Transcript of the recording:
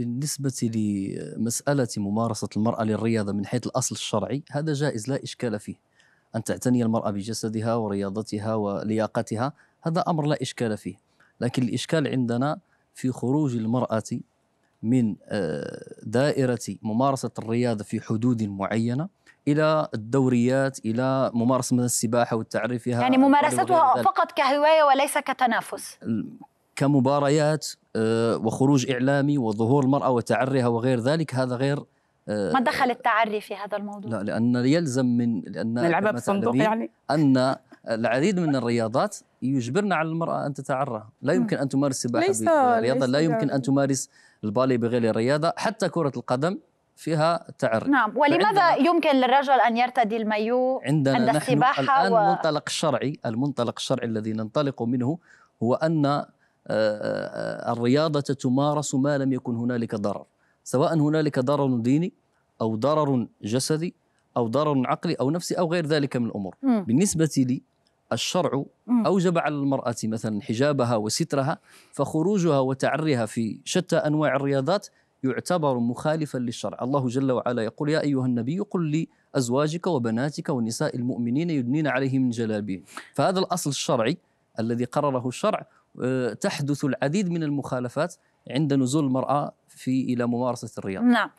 بالنسبة لمسألة ممارسة المرأة للرياضة من حيث الأصل الشرعي هذا جائز لا إشكال فيه أن تعتني المرأة بجسدها ورياضتها ولياقتها هذا أمر لا إشكال فيه لكن الإشكال عندنا في خروج المرأة من آه، دائرة ممارسة الرياضة في حدود معينة إلى الدوريات إلى ممارسة من السباحة والتعريف فيها يعني ممارستها فقط كهواية وليس كتنافس كمباريات آه، وخروج إعلامي وظهور المرأة وتعريها وغير ذلك هذا غير آه، ما دخل التعري في هذا الموضوع لا لأن يلزم من لأن نلعبها بصندوق يعني أن العديد من الرياضات يجبرنا على المرأة أن تتعرى لا يمكن أن تمارس السباحة الرياضة لا يمكن أن تمارس البالي بغير الرياضة حتى كرة القدم فيها تعري نعم ولماذا يمكن للرجل أن يرتدي المايو عندنا عند السباحة الآن و... المنطلق الشرعي المنطلق الشرعي الذي ننطلق منه هو أن آه، آه، آه، الرياضة تمارس ما لم يكن هنالك ضرر سواء هنالك ضرر ديني أو ضرر جسدي أو ضرر عقلي أو نفسي أو غير ذلك من الأمور م. بالنسبة لي الشرع أوجب على المرأة مثلا حجابها وسترها فخروجها وتعريها في شتى أنواع الرياضات يعتبر مخالفا للشرع الله جل وعلا يقول يا أيها النبي قل لأزواجك وبناتك ونساء المؤمنين يدنين عليهم من جلابيب فهذا الأصل الشرعي الذي قرره الشرع آه، تحدث العديد من المخالفات عند نزول المرأة في إلى ممارسة الرياضة نعم